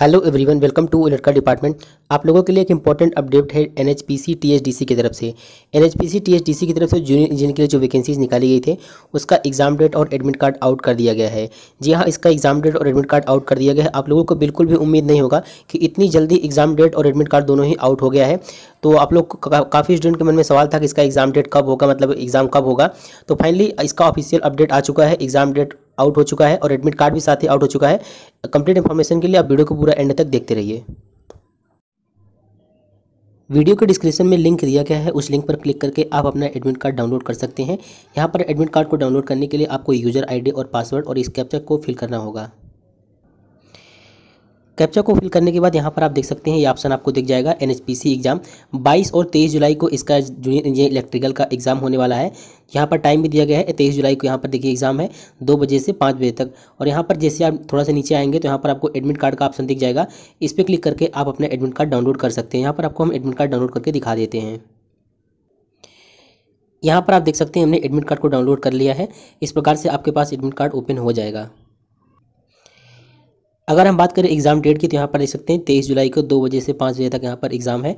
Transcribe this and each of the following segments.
hello everyone welcome to Electra department आप लोगों के लिए एक इंपॉर्टेंट अपडेट है N H P C T H D C की तरफ से N H P C T H D C की तरफ से जूनियर इंजीनियर के लिए जो वैकेंसीज निकाली गई थी उसका एग्जाम डेट और एडमिट कार्ड आउट कर दिया गया है जी हाँ इसका एग्जाम डेट और एडमिट कार्ड आउट कर दिया गया है आप लोगों को बिल्कुल भी उम्मीद नहीं होगा कि इतनी जल्दी एग्जाम डेट और एडमिट कार्ड दोनों ही आउट हो गया है तो आप लोग का, काफ़ी स्टूडेंट के मन में सवाल था कि इसका एग्जाम डेट कब होगा मतलब एग्जाम कब होगा तो फाइनली इसका ऑफिशियल अपडेट आ चुका है एग्जाम डेट आउट हो चुका है और एडमिट कार्ड भी साथ ही आउट हो चुका है कंप्लीट इन्फॉर्मेशन के लिए आप वीडियो को पूरा एंड तक देखते रहिए वीडियो के डिस्क्रिप्शन में लिंक दिया गया है उस लिंक पर क्लिक करके आप अपना एडमिट कार्ड डाउनलोड कर सकते हैं यहाँ पर एडमिट कार्ड को डाउनलोड करने के लिए आपको यूज़र आईडी और पासवर्ड और इस कैप्चर को फिल करना होगा कैप्चा को फिल करने के बाद यहाँ पर आप देख सकते हैं ये ऑप्शन आपको दिख जाएगा एन एग्ज़ाम बाईस और तेईस जुलाई को इसका जूनियर इंजीनियर इलेक्ट्रिकल का एग्ज़ाम होने वाला है यहाँ पर टाइम भी दिया गया है तेईस जुलाई को यहाँ पर देखिए एग्ज़ाम है दो बजे से पाँच बजे तक और यहाँ पर जैसे आप थोड़ा सा नीचे आएंगे तो यहाँ पर आपको एडमिट कार्ड का ऑप्शन दिख जाएगा इस पर क्लिक करके आप अपना एडमिट कार्ड डाउनलोड कर सकते हैं यहाँ पर आपको हम एडमिट कार्ड डाउनलोड करके दिखा देते हैं यहाँ पर आप देख सकते हैं हमने एडमिट कार्ड को डाउनलोड कर लिया है इस प्रकार से आपके पास एडमिट कार्ड ओपन हो जाएगा अगर हम बात करें एग्ज़ाम डेट की तो यहाँ पर देख सकते हैं तेईस जुलाई को दो बजे से पाँच बजे तक यहाँ पर एग्ज़ाम है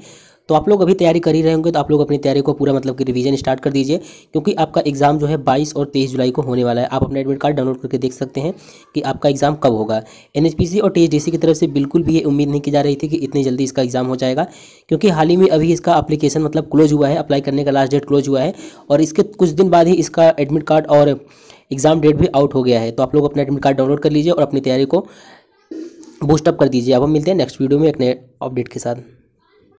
तो आप लोग अभी तैयारी कर ही रहे होंगे तो आप लोग अपनी तैयारी को पूरा मतलब कि रिवीजन स्टार्ट कर दीजिए क्योंकि आपका एग्ज़ाम जो है 22 और 23 जुलाई को होने वाला है आप अपना एडमिट कार्ड डाउनलोड करके देख सकते हैं कि आपका एग्ज़ाम कब होगा एनएचपीसी और टीएचडीसी की तरफ से बिल्कुल भी ये उम्मीद नहीं की जा रही थी कि इतनी जल्दी इसका एग्ज़ाम हो जाएगा क्योंकि हाल ही में अभी इसका अप्लीकेशन मतलब क्लोज हुआ है अप्लाई करने का लास्ट डेट क्लोज हुआ है और इसके कुछ दिन बाद ही इसका एडमिट कार्ड और एग्ज़ाम डेट भी आउट हो गया है तो आप लोग अपना एडमिट कार्ड डाउनलोड कर लीजिए और अपनी तैयारी को बूस्टअप कर दीजिए अब हम मिलते हैं नेक्स्ट वीडियो में एक नए अपडेट के साथ